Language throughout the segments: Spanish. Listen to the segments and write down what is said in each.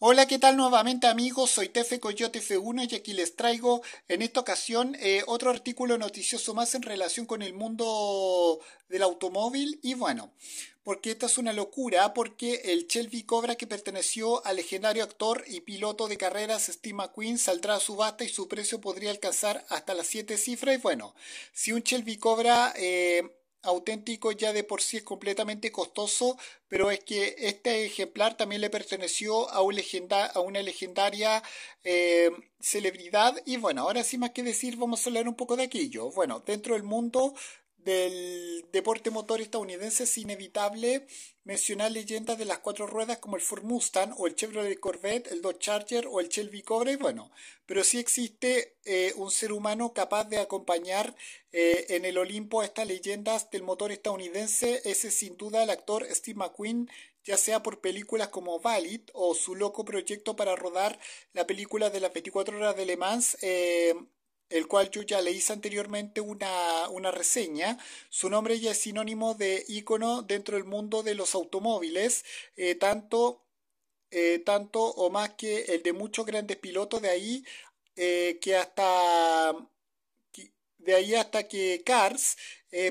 Hola, ¿qué tal nuevamente amigos? Soy Tefe Coyote F1 y aquí les traigo en esta ocasión eh, otro artículo noticioso más en relación con el mundo del automóvil y bueno, porque esta es una locura, porque el Shelby Cobra que perteneció al legendario actor y piloto de carreras Steve McQueen saldrá a subasta y su precio podría alcanzar hasta las 7 cifras y bueno, si un Shelby Cobra... Eh, auténtico ya de por sí es completamente costoso, pero es que este ejemplar también le perteneció a, una legendaria eh, celebridad. Y bueno, ahora sin más que decir, vamos a hablar un poco de aquello. Bueno, dentro del mundo del deporte motor estadounidense es inevitable mencionar leyendas de las cuatro ruedas como el Ford Mustang o el Chevrolet Corvette, el Dodge Charger o el Shelby Cobra, bueno, pero sí existe eh, un ser humano capaz de acompañar eh, en el Olimpo a estas leyendas del motor estadounidense, ese es sin duda el actor Steve McQueen, ya sea por películas como Valid o su loco proyecto para rodar la película de las 24 horas de Le Mans, eh, el cual yo ya le hice anteriormente una, una, reseña. Su nombre ya es sinónimo de ícono dentro del mundo de los automóviles, eh, tanto, eh, tanto o más que el de muchos grandes pilotos de ahí, eh, que hasta de ahí hasta que Cars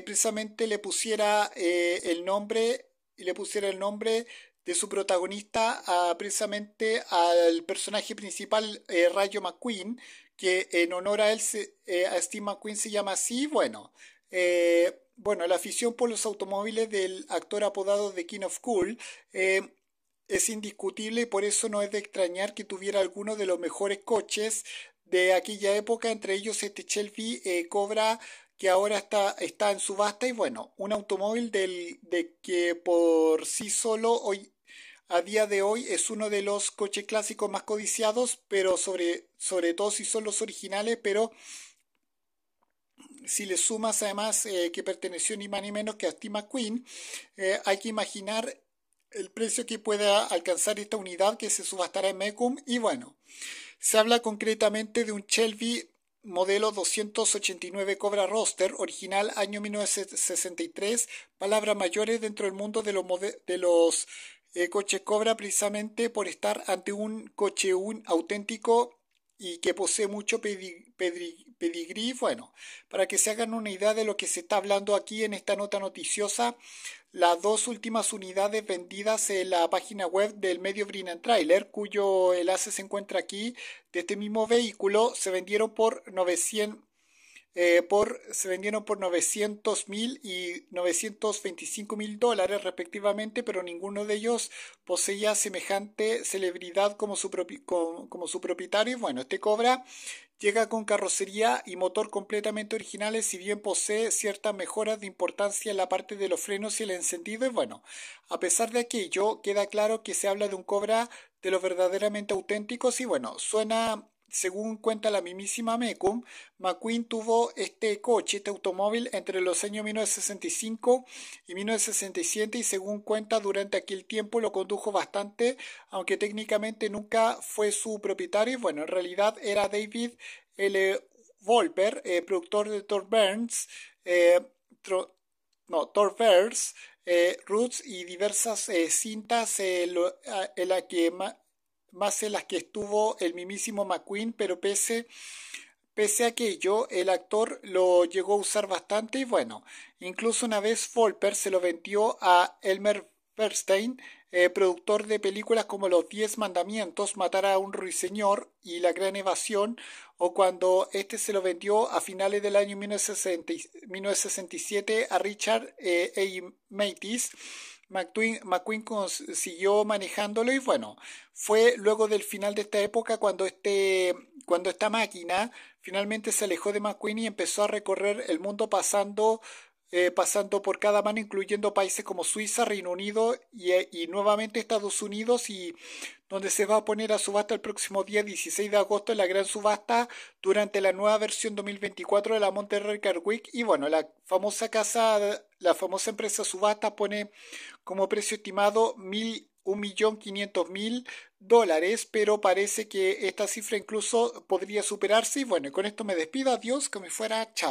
precisamente le pusiera el nombre y le pusiera el nombre de su protagonista precisamente al personaje principal, eh, Rayo McQueen, que en honor a él, eh, a Steve McQueen se llama así, bueno. Eh, bueno, la afición por los automóviles del actor apodado de King of Cool es indiscutible y por eso no es de extrañar que tuviera algunos de los mejores coches de aquella época, entre ellos este Shelby Cobra que ahora está, está en subasta y bueno, un automóvil del, de que por sí solo hoy a día de hoy es uno de los coches clásicos más codiciados, pero sobre, sobre todo si son los originales, pero si le sumas además eh, que perteneció ni más ni menos que a Tim McQueen, eh, hay que imaginar el precio que pueda alcanzar esta unidad que se subastará en Mecum y bueno, se habla concretamente de un Shelby modelo 289 Cobra Roster, original año 1963, palabras mayores dentro del mundo de los, de los Coche Cobra precisamente por estar ante un coche auténtico y que posee mucho pedigrí. Bueno, para que se hagan una idea de lo que se está hablando aquí en esta nota noticiosa, las dos últimas unidades vendidas en la página web del medio Brinan Trailer, cuyo enlace se encuentra aquí, de este mismo vehículo, se vendieron por 900 eh, por, se vendieron por 900 mil y 925 mil dólares respectivamente, pero ninguno de ellos poseía semejante celebridad como su, como, su propietario. Bueno, este Cobra llega con carrocería y motor completamente originales, si bien posee ciertas mejoras de importancia en la parte de los frenos y el encendido. Y bueno, a pesar de aquello, queda claro que se habla de un Cobra de los verdaderamente auténticos y bueno, suena según cuenta la mismísima Mecum, McQueen tuvo este coche, este automóvil, entre los años 1965 y 1967 y según cuenta durante aquel tiempo lo condujo bastante, aunque técnicamente nunca fue su propietario. Bueno, en realidad era David L. Volper, eh, productor de Thor Burns, eh, no, eh, Roots y diversas cintas, en la que más en las que estuvo el mismísimo McQueen, pero pese, pese a aquello, el actor lo llegó a usar bastante y bueno, incluso una vez Volper se lo vendió a Elmer Bernstein, eh, productor de películas como Los Diez Mandamientos, Matar a un Ruiseñor y La Gran Evasión, o cuando este se lo vendió a finales del año 1967 a Richard eh, A. McQueen, McQueen siguió manejándolo y bueno, fue luego del final de esta época cuando, este, cuando esta máquina finalmente se alejó de McQueen y empezó a recorrer el mundo pasando eh, pasando por cada mano, incluyendo países como Suiza, Reino Unido eh, y, nuevamente Estados Unidos, y donde se va a poner a subasta el próximo día 16 de agosto la gran subasta durante la nueva versión 2024 de la Monterrey Car Week. Y bueno, la famosa casa, la famosa empresa subasta pone como precio estimado mil un mil dólares, pero parece que esta cifra incluso podría superarse. Y bueno, con esto me despido. Adiós, que me fuera. Chao.